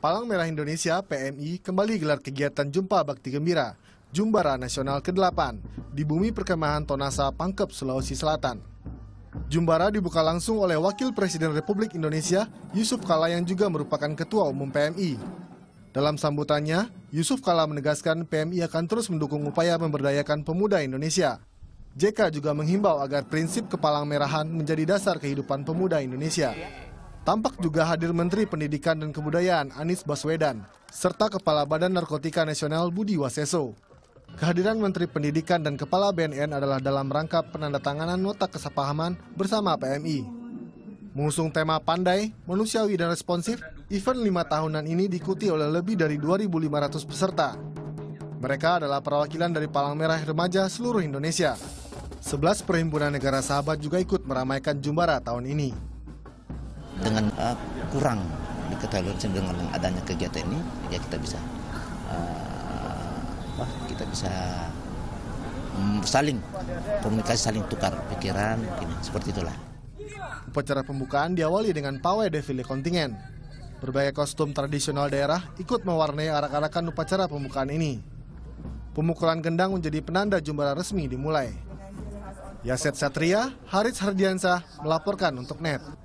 Palang Merah Indonesia PMI kembali gelar kegiatan Jumpa Bakti Gembira, Jumbara Nasional ke-8 di bumi perkemahan Tonasa, Pangkep, Sulawesi Selatan. Jumbara dibuka langsung oleh Wakil Presiden Republik Indonesia Yusuf Kala yang juga merupakan Ketua Umum PMI. Dalam sambutannya, Yusuf Kala menegaskan PMI akan terus mendukung upaya memberdayakan pemuda Indonesia. JK juga menghimbau agar prinsip kepalang merahan menjadi dasar kehidupan pemuda Indonesia. Tampak juga hadir Menteri Pendidikan dan Kebudayaan Anies Baswedan, serta Kepala Badan Narkotika Nasional Budi Waseso. Kehadiran Menteri Pendidikan dan Kepala BNN adalah dalam rangka penandatanganan nota kesepahaman bersama PMI. Mengusung tema pandai, manusiawi, dan responsif, event lima tahunan ini diikuti oleh lebih dari 2.500 peserta. Mereka adalah perwakilan dari Palang Merah Remaja seluruh Indonesia. 11 perhimpunan negara sahabat juga ikut meramaikan Jumbara tahun ini dengan uh, kurang diketahui dengan adanya kegiatan ini ya kita bisa uh, kita bisa um, saling komunikasi saling tukar pikiran gini, seperti itulah upacara pembukaan diawali dengan pawai defile kontingen berbagai kostum tradisional daerah ikut mewarnai arak-arakan upacara pembukaan ini pemukulan gendang menjadi penanda jumlah resmi dimulai Yaset Satria, Haris Hardiansah melaporkan untuk NET.